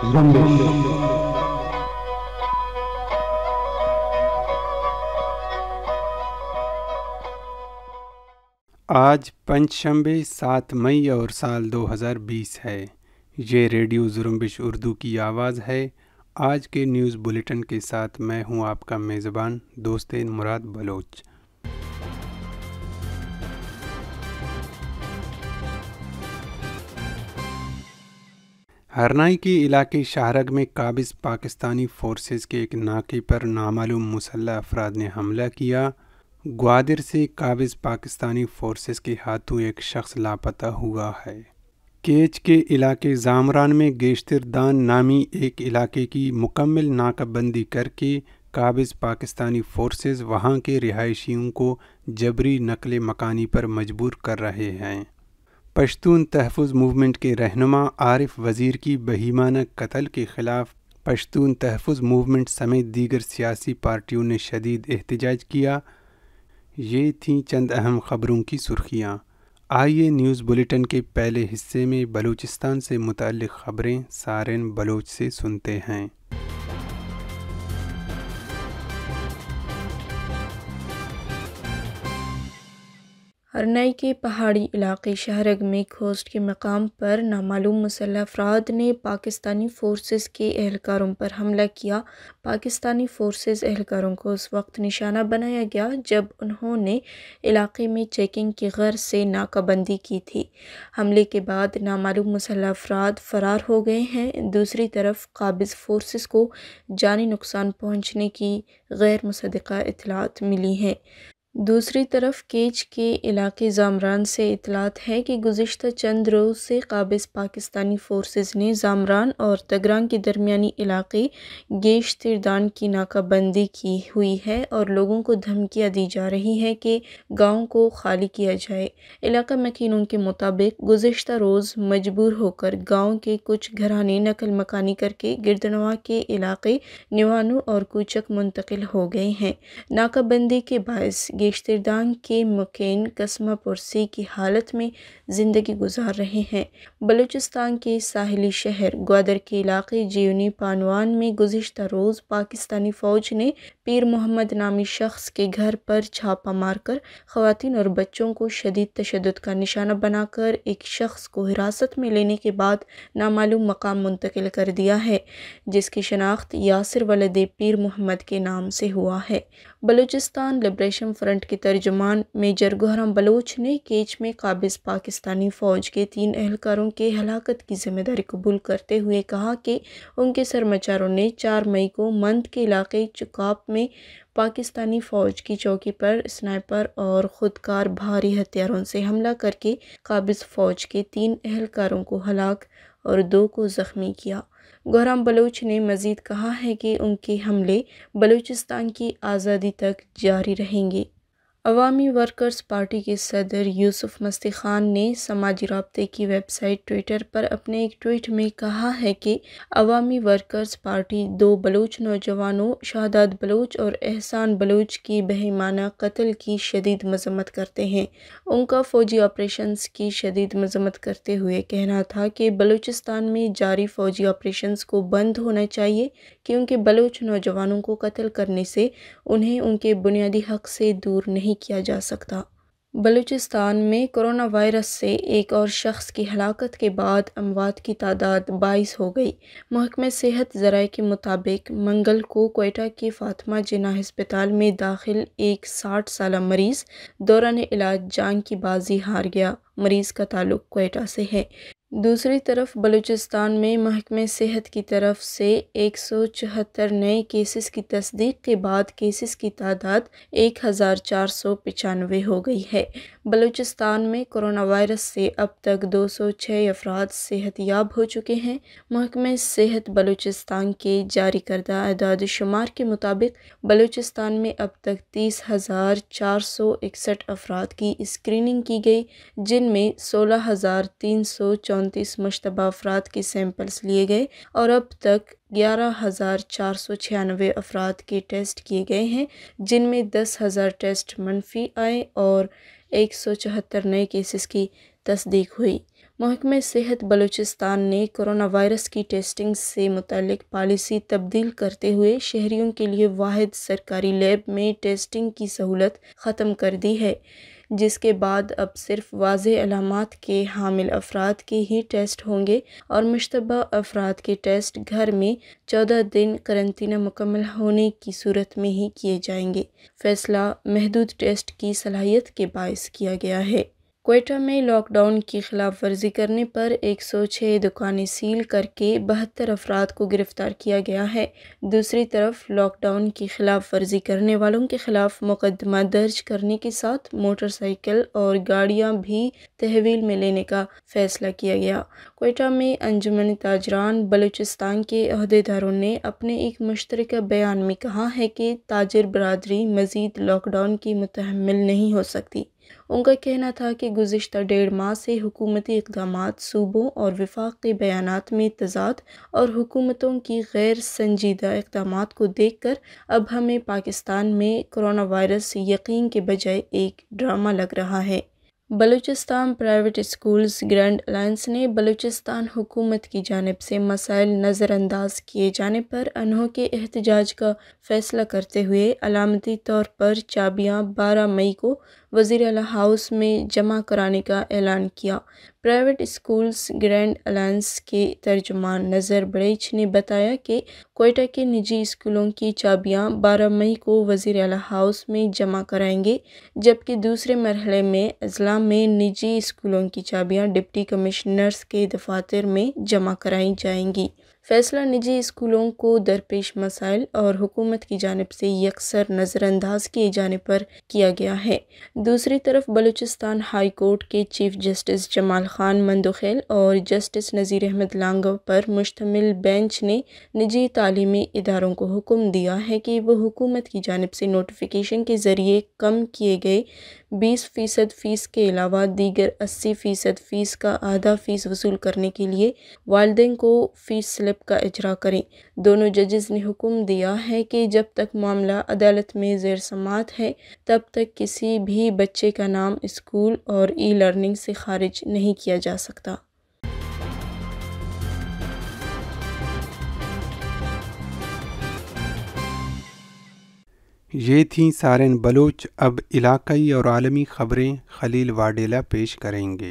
आज पंचशंबे सात मई और साल 2020 है ये रेडियो जुरम्बिश उर्दू की आवाज़ है आज के न्यूज़ बुलेटिन के साथ मैं हूं आपका मेज़बान दोस्त मुराद बलोच हरनाई के इलाके शाहरग में काबिज पाकिस्तानी फोर्सेस के एक नाके पर नामालूम मुसल्ह अफराद ने हमला किया ग्वादिर से काबिज पाकिस्तानी फोर्सेस के हाथों एक शख्स लापता हुआ है केच के इलाके जामरान में गेश्तरदान नामी एक इलाके की मुकम्मल नाकाबंदी करके काबिज पाकिस्तानी फोर्सेस वहां के रिहायशियों को जबरी नकल मकानी पर मजबूर कर रहे हैं पश्तून तहफ़ मूवमेंट के रहनुमा आरिफ वज़ीर की बहीमाना कत्ल के ख़िलाफ़ पश्तून तहफ़ मूवमेंट समेत दीगर सियासी पार्टियों ने शदीद एहतजाज किया ये थी चंद अहम ख़बरों की सुर्खियाँ आइए न्यूज़ बुलेटिन के पहले हिस्से में बलूचिस्तान से मुतल ख़बरें सारे बलोच से सुनते हैं हरनई के पहाड़ी इलाके शाहरग में खोस्ट के मकाम पर नामालूम मुसल अफराद ने पाकिस्तानी फोर्सेस के एहलकारों पर हमला किया पाकिस्तानी फोर्सेस एहलकारों को उस वक्त निशाना बनाया गया जब उन्होंने इलाके में चेकिंग की गर से नाकाबंदी की थी हमले के बाद नामालूम मुसल अफराद फ़रार हो गए हैं दूसरी तरफ काबिज़ फोर्सेस को जानी नुकसान पहुँचने की गैर मुसदा इतलात मिली हैं दूसरी तरफ केच के इलाके ज़ामरान से इतलात है कि गुज्त चंद रोज़ से काबिज़ पाकिस्तानी फ़ोर्स ने ज़ामरान और तगरान के दरमियानी इलाके गेश तिरदान की नाकाबंदी की हुई है और लोगों को धमकियाँ दी जा रही हैं कि गाँव को खाली किया जाए इलाका मकीनों के मुताबिक गुज्त रोज़ मजबूर होकर गाँव के कुछ घराने नकल मकानी करके गिरदनवा के इलाके निवानु और कुचक मुंतकिल हो गए हैं नाकाबंदी के बायस गेश्तदान के मकैन कस्मा पुरसी की हालत में ज़िंदगी गुजार रहे हैं बलूचिस्तान के साहली शहर ग्वादर के इलाके जीवनी पानवान में गुजशत रोज़ पाकिस्तानी फ़ौज ने पीर मोहम्मद नामी शख्स के घर पर छापा मारकर ख़वान और बच्चों को शदीद तशद का निशाना बनाकर एक शख्स को हिरासत में लेने के बाद नामालूम मकाम मुंतकिल कर दिया है जिसकी शनाख्त यासर वलद पीर मोहम्मद के नाम से हुआ है बलूचिस्तान लिब्रेशन फ्रंट के तर्जुमान मेजर गहराम बलोच ने केच में काबिज पाकिस्तानी फ़ौज के तीन अहलकारों के हलाकत की जिम्मेदारी कबूल करते हुए कहा कि उनके सरमाचारों ने चार मई को मंद के इलाके चुकाप में पाकिस्तानी फ़ौज की चौकी पर स्नाइपर और खुदकार भारी हथियारों से हमला करके काबिज फ़ौज के तीन अहलकारों को हलाक और दो को ज़ख्मी किया गौराम बलोच ने मज़ीद कहा है कि उनके हमले बलूचिस्तान की आज़ादी तक जारी रहेंगे अवामी वर्कर्स पार्टी के सदर यूसुफ मस्ती खान ने समाजी रबते की वेबसाइट ट्विटर पर अपने एक ट्वीट में कहा है कि अवामी वर्कर्स पार्टी दो बलूच नौजवानों शहदाद बलूच और एहसान बलूच की बेईमाना कत्ल की शदीद मजम्मत करते हैं उनका फ़ौजी ऑपरेशन की शदीद मजम्मत करते हुए कहना था कि बलूचिस्तान में जारी फ़ौजी ऑपरेशन को बंद होना चाहिए क्योंकि बलूच नौजवानों को कत्ल करने से उन्हें उनके बुनियादी हक से दूर नहीं नहीं किया जा सकता बलूचिस्तान में कोरोना वायरस से एक और शख्स की हलाकत के बाद अमवात की तादाद बाईस हो गई महकमे सेहत जराए के मुताबिक मंगल को कोयटा के फातिमा जिना हस्पताल में दाखिल एक साठ साल मरीज़ दौरान इलाज जान की बाजी हार गया मरीज़ का ताल्लुक कोयटा से है दूसरी तरफ बलूचिस्तान में महकमे सेहत की तरफ से एक सौ चौहत्तर नए केसेस की तस्दीक के बाद केसेस की तादाद एक हज़ार चार सौ पचानवे हो गई है बलूचिस्तान में कोरोना वायरस से अब तक दो सौ छः अफराद याब हो चुके हैं महकमे सेहत बलूचिस्तान के जारी करदा अदाद शुमार के मुताबिक बलूचिस्तान में अब तक तीस हज़ार चार सौ इकसठ अफराद की स्क्रीनिंग की गई जिनमें सोलह हज़ार तीन सौ चौंतीस मुशतबा अफराद के सैंपल्स लिए गए और अब तक ग्यारह हज़ार चार सौ छियानवे अफराद के टेस्ट किए गए हैं जिनमें दस हज़ार टेस्ट मनफी आए और एक सौ चौहत्तर नए केसेस की तस्दीक हुई महकमे सेहत बलूचिस्तान ने कोरोना वायरस की टेस्टिंग से मुतलक पॉलिसी तब्दील करते हुए शहरीों के लिए वाद सरकारी लैब में टेस्टिंग की सहूलत ख़त्म कर दी है जिसके बाद अब सिर्फ वाज अलामत के हामिल अफराद के ही टेस्ट होंगे और मुशतबा अफराद के टेस्ट घर में चौदह दिन करंतना मुकम्मल होने की सूरत में ही किए जाएंगे फैसला महदूद टेस्ट की सलाहियत के बायस किया गया है कोयटा में लॉकडाउन की खिलाफ वर्जी करने पर एक सौ छः दुकानें सील करके बहत्तर अफराद को गिरफ्तार किया गया है दूसरी तरफ लॉकडाउन की खिलाफ वर्जी करने वालों के खिलाफ मुकदमा दर्ज करने के साथ मोटरसाइकिल और गाड़ियां भी तहवील में लेने का फैसला किया गया कोयटा में अंजुमन ताजरान बलूचिस्तान के अहदेदारों ने अपने एक मुश्तर बयान में कहा है कि ताजर बरदरी मज़ीद लॉकडाउन की मुतहमल नहीं हो सकती उनका कहना था कि गुज्त डेढ़ माह से हुकूमती इकदाम सूबों और विफाक बयान में तजाद और हुकूमतों की गैर संजीदा इकदाम को देख कर अब हमें पाकिस्तान में करोना वायरस यकीन के बजाय एक ड्रामा लग रहा है Balochistan private schools grand alliance ने बलूचिस्तान हुकूमत की जानब से मसाइल नज़रअंदाज किए जाने पर अनोखे एहतजाज का फ़ैसला करते हुए अलामती तौर पर चाबियाँ बारह मई को वजीर अला हाउस में जमा कराने का ऐलान किया प्राइवेट स्कूल्स ग्रैंड अलायंस के तर्जमान नज़र बड़ेच ने बताया कि कोयटा के निजी स्कूलों की चाबियां 12 मई को वजीर अला हाउस में जमा कराएंगे जबकि दूसरे मरहले में अजला में निजी स्कूलों की चाबियां डिप्टी कमिश्नर्स के दफातर में जमा कराई जाएंगी फ़ैसला निजी स्कूलों को दरपेश मसाइल और हुकूमत की जानब से यकसर नज़रअंदाज किए जाने पर किया गया है दूसरी तरफ बलूचिस्तान हाई कोर्ट के चीफ जस्टिस जमाल खान मंदोखेल और जस्टिस नज़ीर अहमद लांगव पर मुश्तमिल बेंच ने निजी तालीमी इदारों को हुक्म दिया है कि वह हुकूमत की जानब से नोटिफिकेशन के ज़रिए कम किए गए बीस फ़ीसद फ़ीस के अलावा दीगर अस्सी फ़ीसद फ़ीस का आधा फ़ीस वसूल करने के लिए वालदे को फ़ीस स्लिप का इजरा करें दोनों जजेस ने हुक्म दिया है कि जब तक मामला अदालत में जेर समात है तब तक किसी भी बच्चे का नाम स्कूल और ई लर्निंग से खारिज नहीं किया जा सकता ये थी सारन बलोच अब इलाकई और आलमी ख़बरें खलील वाडेला पेश करेंगे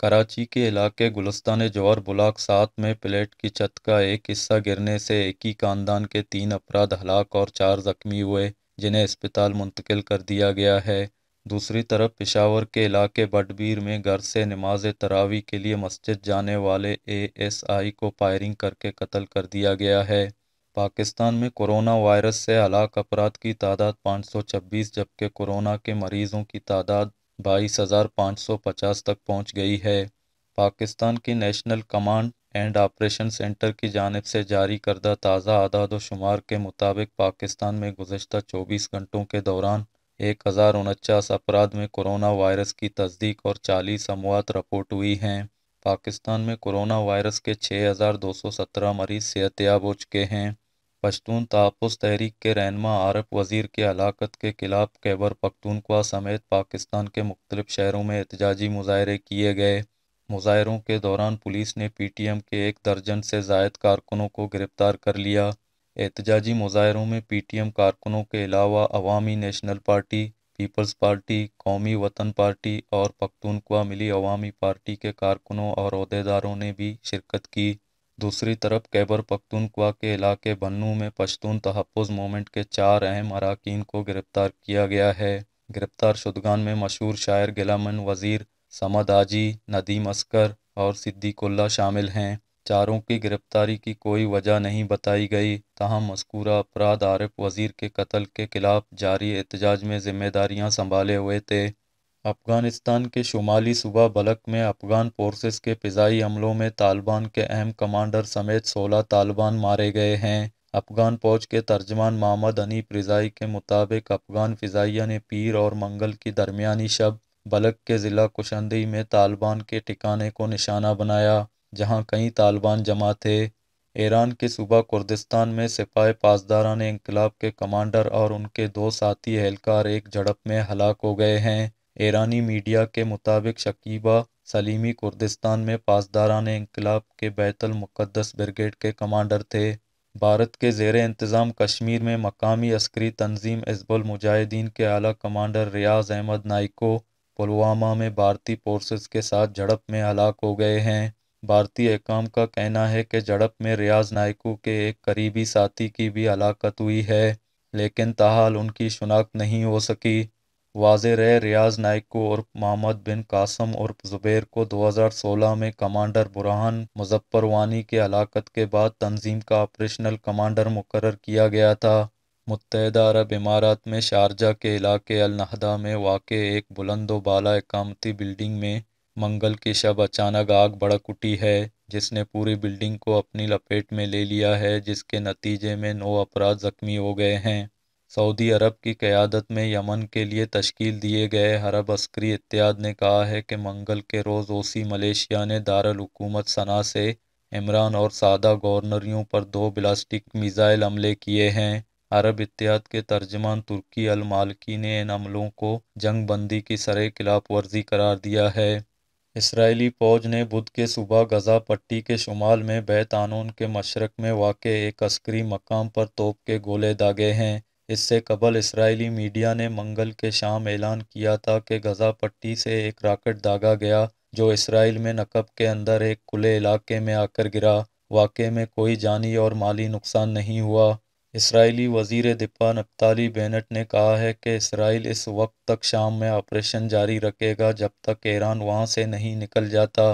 कराची के इलाके गुलस्तान जौहर ब्लाक सात में प्लेट की छत का एक हिस्सा गिरने से एक ही खानदान के तीन अपराध हलाक और चार जख्मी हुए जिन्हें अस्पताल मुंतकिल कर दिया गया है दूसरी तरफ पिशावर के इलाके बडबीर में घर से नमाज तरावी के लिए मस्जिद जाने वाले एएसआई को फायरिंग करके कत्ल कर दिया गया है पाकिस्तान में कोरोना वायरस से हलाक अफराद की तादाद 526 जबकि कोरोना के मरीजों की तादाद 22,550 तक पहुंच गई है पाकिस्तान की national command and operation centre की जानब से जारी करदा ताज़ा आदाद शुमार के मुताबिक पाकिस्तान में गुजशत 24 घंटों के दौरान एक हज़ार उनचास अपराध में कोरोना वायरस की तस्दीक और चालीस अमवात रिपोर्ट हुई हैं पाकिस्तान में कोरोना वायरस के छः हज़ार दो सौ सत्रह मरीज सेहतियाब हो चुके हैं पश्तून तहफ़ तहरीक के रहनमा आरफ वज़ीर के हलाकत के खिलाफ कैबर पख्तूनख्वा समेत पाकिस्तान के मुख्तलिफ शहरों में एहतजाजी मुजाहरे किए गए मुजाहरों के दौरान पुलिस ने पी टी एम के एक दर्जन से जायद कारकुनों को गिरफ़्तार कर लिया एहतजाजी मुजाहरों में पी टी एम कारकुनों के अलावा Awami National Party Peoples Party Qaumi Watan party और पख्तूनख्वा मिली अवामी पार्टी के कारकुनों और अहदेदारों ने भी शिरकत की दूसरी तरफ कैबर पख्तूनख्वा के इलाके बन्नू में पश्तून तहफ़ मोमेंट के चार अहम अरकान को गिरफ़्तार किया गया है गिरफ़्तार शुदगान में मशहूर शायर गिलामन वज़ीर समद आजी नदीम अस्कर और सिद्दीकुल्ला शामिल हैं चारों की गिरफ्तारी की कोई वजह नहीं बताई गई तहम मस्कूरा अपराध आरिफ वजीर के कत्ल के खिलाफ जारी एहतजाज में जिम्मेदारियां संभाले हुए थे अफगानिस्तान के शुमाली सूबा बलक में अफगान फोर्सेस के फिजाई हमलों में तालिबान के अहम कमांडर समेत 16 तालिबान मारे गए हैं अफगान फौज के तर्जमान मोहम्मद अनी रिजाई के मुताबिक अफगान फिजाइया ने पीर और मंगल की दरमियानी शब बलक के ज़िला कुशंदी में तालिबान के ठिकाने को निशाना बनाया जहाँ कई तालिबान जमा थे ईरान के सूबा कुर्दिस्तान में सिपाह ने इनकलाब के कमांडर और उनके दो साथी एहलकार एक झड़प में हलाक हो गए हैं ईरानी मीडिया के मुताबिक शकीबा सलीमी कुर्दिस्तान में ने इनकलाब के बैतुल मुकद्दस ब्रिगेड के कमांडर थे भारत के जेर इंतज़ाम कश्मीर में मकामी अस्करी तंजीम हिजबुल मुजाहिदीन के आला कमांडर रियाज अहमद नाइको पुलवामा में भारतीय फोर्सेस के साथ झड़प में हलाक हो गए हैं भारतीय हकाम का कहना है कि झड़प में रियाज नायकू के एक करीबी साथी की भी हलाकत हुई है लेकिन ताहाल उनकी शनाख्त नहीं हो सकी वाज रह रियाज नायकू और मोहम्मद बिन कासम और ज़ुबैर को 2016 में कमांडर बुरहान मुजफ्फर वानी के हलाकत के बाद तंजीम का ऑपरेशनल कमांडर मुकर किया गया था मुतहद अरब इमारात में शारजा के इलाके अलनहदा में वाक़ एक बुलंदोबाला एकामती बिल्डिंग में मंगल की शव अचानक आग भड़क उठी है जिसने पूरी बिल्डिंग को अपनी लपेट में ले लिया है जिसके नतीजे में नौ अपराध जख्मी हो गए हैं सऊदी अरब की क़्यादत में यमन के लिए तश्कील दिए गए अरब अस्करी इत्याद ने कहा है कि मंगल के रोज़ ओसी मलेशिया ने हुकूमत सना से इमरान और सादा गवर्नरियों पर दो ब्लास्टिक मिज़ाइल हमले किए हैं अरब इत्याद के तर्जमान तुर्की मालकी ने इन हमलों को जंग बंदी की सरे खिलाफ वर्जी करार दिया है इसराइली फ़ौज ने बुध के सुबह गजा पट्टी के शुमाल में बैतानून के मशरक में वाक़ एक अस्करी मकाम पर तोप के गोले दागे हैं इससे कबल इसराइली मीडिया ने मंगल के शाम ऐलान किया था कि गजा पट्टी से एक राकेट दागा गया जो इसराइल में नकब के अंदर एक खुले इलाके में आकर गिरा वाक़े में कोई जानी और माली नुकसान नहीं हुआ इसराइली वजीर दिफा नफ्ताली बेनट ने कहा है कि इसराइल इस वक्त तक शाम में ऑपरेशन जारी रखेगा जब तक ईरान वहां से नहीं निकल जाता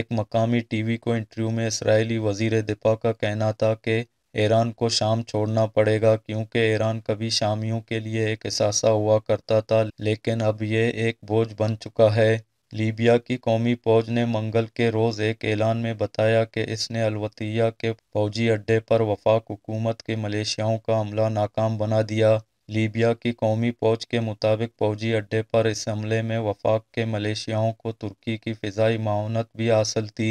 एक मकामी टीवी को इंटरव्यू में इसराइली वजीर दिफा का कहना था कि ईरान को शाम छोड़ना पड़ेगा क्योंकि ईरान कभी शामियों के लिए एक असासा हुआ करता था लेकिन अब यह एक बोझ बन चुका है लीबिया की कौमी फौज ने मंगल के रोज़ एक ऐलान में बताया कि इसने अलवतिया के फौजी अड्डे पर वफाक हुकूमत के मलेशियाओं का हमला नाकाम बना दिया लीबिया की कौमी फौज के मुताबिक फौजी अड्डे पर इस हमले में वफाक के मलेशियाओं को तुर्की की फ़िज़ाई मानत भी हासिल थी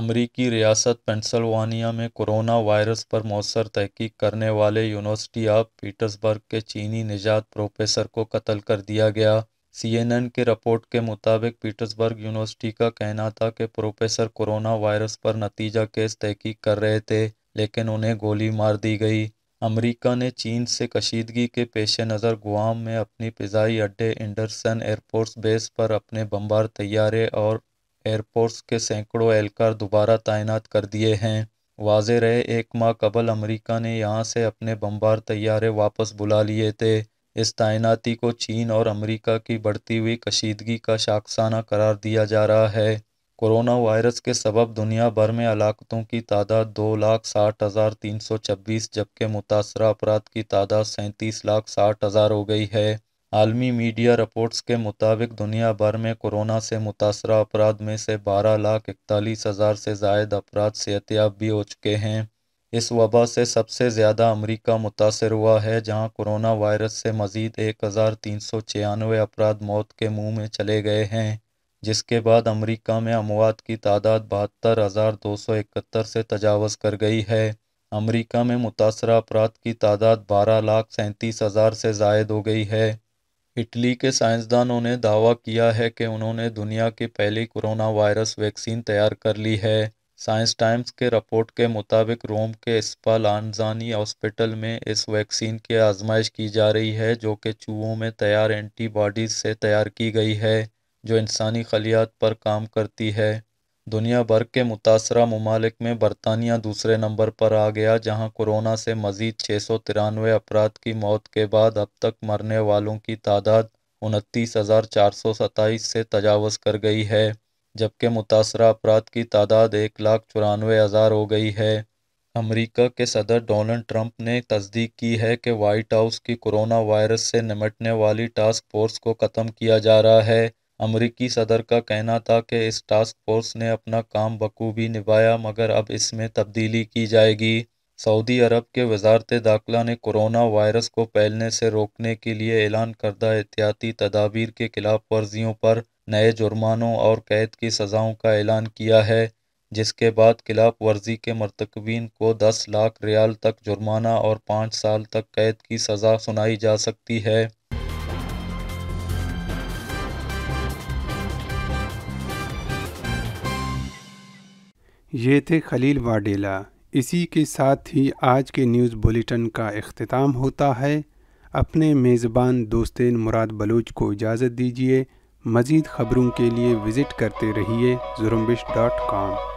अमरीकी रियासत पेंसिल्वानिया में कोरोना वायरस पर मौसर तहकीक करने वाले यूनिवर्सिटी ऑफ पीटर्सबर्ग के चीनी निजात प्रोफेसर को कत्ल कर दिया गया सीएनएन के रिपोर्ट के मुताबिक पीटर्सबर्ग यूनिवर्सिटी का कहना था कि प्रोफेसर कोरोना वायरस पर नतीजा केस तहकीक कर रहे थे लेकिन उन्हें गोली मार दी गई अमेरिका ने चीन से कशीदगी के पेश नज़र गुआम में अपनी फ़िज़ाई अड्डे इंडरसन एयरफोर्स बेस पर अपने बम्बार तैयारे और एयरफोर्स के सैकड़ों एहलकार दोबारा तैनात कर दिए हैं वाज रहे एक माह कबल अमेरिका ने यहाँ से अपने बम्बार तैयारे वापस बुला लिए थे इस तैनाती को चीन और अमेरिका की बढ़ती हुई कशीदगी का शाखसाना करार दिया जा रहा है कोरोना वायरस के सबब दुनिया भर में हलाकतों की तादाद दो लाख साठ हज़ार तीन सौ छब्बीस जबकि मुतासर अफराद की तादाद सैंतीस लाख साठ हज़ार हो गई है आलमी मीडिया रिपोर्ट्स के मुताबिक दुनिया भर में कोरोना से मुतासर अफराद में से बारह लाख इकतालीस हज़ार से जायद अफराद सेहतियाब भी हो चुके हैं इस वबा से सबसे ज़्यादा अमरीका मुतासर हुआ है जहाँ कोरोना वायरस से मज़ीद एक हज़ार तीन सौ छियानवे अफराद मौत के मुँह में चले गए हैं जिसके बाद अमरीका में अमवात की तादाद बहत्तर हज़ार दो सौ इकहत्तर से तजावज़ कर गई है अमरीका में मुतासर अफराद की तादाद बारह लाख सैंतीस हज़ार से जायद हो गई है इटली के साइंसदानों ने दावा किया है कि उन्होंने दुनिया की पहली कोरोना वायरस वैक्सीन तैयार कर ली है साइंस टाइम्स के रिपोर्ट के मुताबिक रोम के इस्पा लानजानी हॉस्पिटल में इस वैक्सीन की आजमाइश की जा रही है जो कि चूहों में तैयार एंटीबॉडीज से तैयार की गई है जो इंसानी खलियात पर काम करती है दुनिया भर के मुतासर ममालिक में बरतानिया दूसरे नंबर पर आ गया जहां कोरोना से मजीद छः सौ तिरानवे अफराद की मौत के बाद अब तक मरने वालों की तादाद उनतीस हज़ार चार सौ सत्ताईस से तजावज़ कर गई है जबकि मुतासर अफराद की तादाद एक लाख चौरानवे हज़ार हो गई है अमरीका के सदर डोनल्ड ट्रंप ने तस्दीक की है कि वाइट हाउस की कोरोना वायरस से निमटने वाली टास्क फोर्स को ख़त्म किया जा रहा है अमरीकी सदर का कहना था कि इस टास्क फोर्स ने अपना काम बखूबी निभाया मगर अब इसमें तब्दीली की जाएगी सऊदी अरब के वजारत दाखिला ने कोरोना वायरस को फैलने से रोकने के लिए ऐलान करदा एहतियाती तदाबीर के खिलाफ वर्जियों पर नए जुर्मानों और कैद की सज़ाओं का ऐलान किया है जिसके बाद खिलाफ वर्जी के मरतकबीन को दस लाख रियाल तक जुर्माना और पाँच साल तक कैद की सज़ा सुनाई जा सकती है ये थे खलील वाडेला इसी के साथ ही आज के न्यूज़ बुलेटिन का अख्ताम होता है अपने मेज़बान दोस्तें मुराद बलूच को इजाज़त दीजिए मज़ीद ख़बरों के लिए विज़िट करते रहिए जुरम्बिश डॉट कॉम